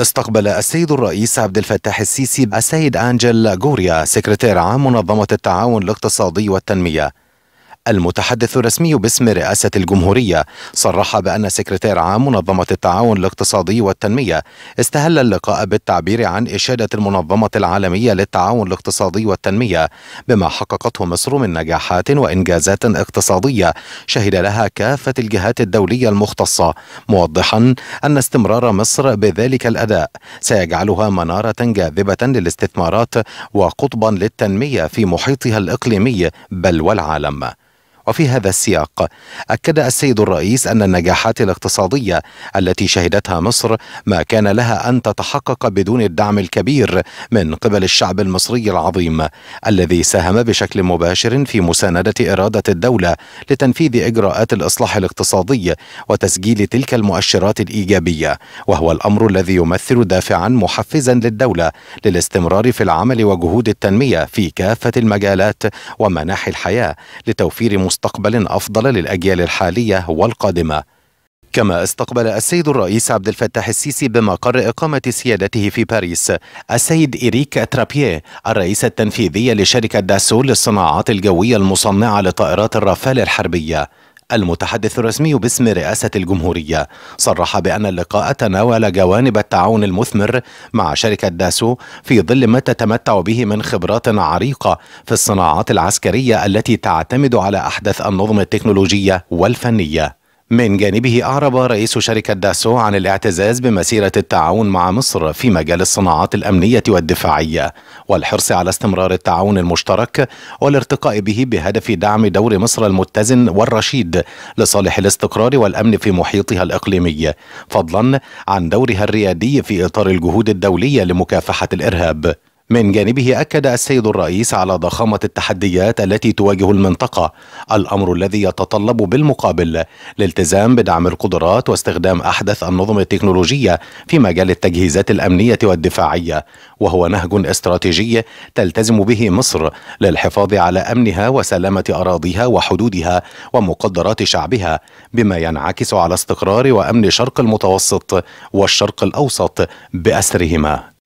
استقبل السيد الرئيس عبد الفتاح السيسي السيد أنجل غوريا سكرتير عام منظمة التعاون الاقتصادي والتنمية المتحدث الرسمي باسم رئاسة الجمهورية صرح بأن سكرتير عام منظمة التعاون الاقتصادي والتنمية استهل اللقاء بالتعبير عن إشادة المنظمة العالمية للتعاون الاقتصادي والتنمية بما حققته مصر من نجاحات وإنجازات اقتصادية شهد لها كافة الجهات الدولية المختصة موضحا أن استمرار مصر بذلك الأداء سيجعلها منارة جاذبة للاستثمارات وقطبا للتنمية في محيطها الإقليمي بل والعالم وفي هذا السياق أكد السيد الرئيس أن النجاحات الاقتصادية التي شهدتها مصر ما كان لها أن تتحقق بدون الدعم الكبير من قبل الشعب المصري العظيم الذي ساهم بشكل مباشر في مساندة إرادة الدولة لتنفيذ إجراءات الإصلاح الاقتصادي وتسجيل تلك المؤشرات الإيجابية وهو الأمر الذي يمثل دافعا محفزا للدولة للاستمرار في العمل وجهود التنمية في كافة المجالات ومناحي الحياة لتوفير مستقبل مستقبل افضل للاجيال الحاليه والقادمه كما استقبل السيد الرئيس عبد الفتاح السيسي بمقر إقامة سيادته في باريس السيد إريك ترابيه الرئيس التنفيذي لشركة داسول للصناعات الجوية المصنعة لطائرات الرافال الحربية المتحدث الرسمي باسم رئاسة الجمهورية صرح بأن اللقاء تناول جوانب التعاون المثمر مع شركة داسو في ظل ما تتمتع به من خبرات عريقة في الصناعات العسكرية التي تعتمد على أحدث النظم التكنولوجية والفنية من جانبه أعرب رئيس شركة داسو عن الاعتزاز بمسيرة التعاون مع مصر في مجال الصناعات الأمنية والدفاعية والحرص على استمرار التعاون المشترك والارتقاء به بهدف دعم دور مصر المتزن والرشيد لصالح الاستقرار والأمن في محيطها الإقليمي فضلا عن دورها الريادي في إطار الجهود الدولية لمكافحة الإرهاب من جانبه أكد السيد الرئيس على ضخامة التحديات التي تواجه المنطقة الأمر الذي يتطلب بالمقابل الالتزام بدعم القدرات واستخدام أحدث النظم التكنولوجية في مجال التجهيزات الأمنية والدفاعية وهو نهج استراتيجي تلتزم به مصر للحفاظ على أمنها وسلامة أراضيها وحدودها ومقدرات شعبها بما ينعكس على استقرار وأمن شرق المتوسط والشرق الأوسط بأسرهما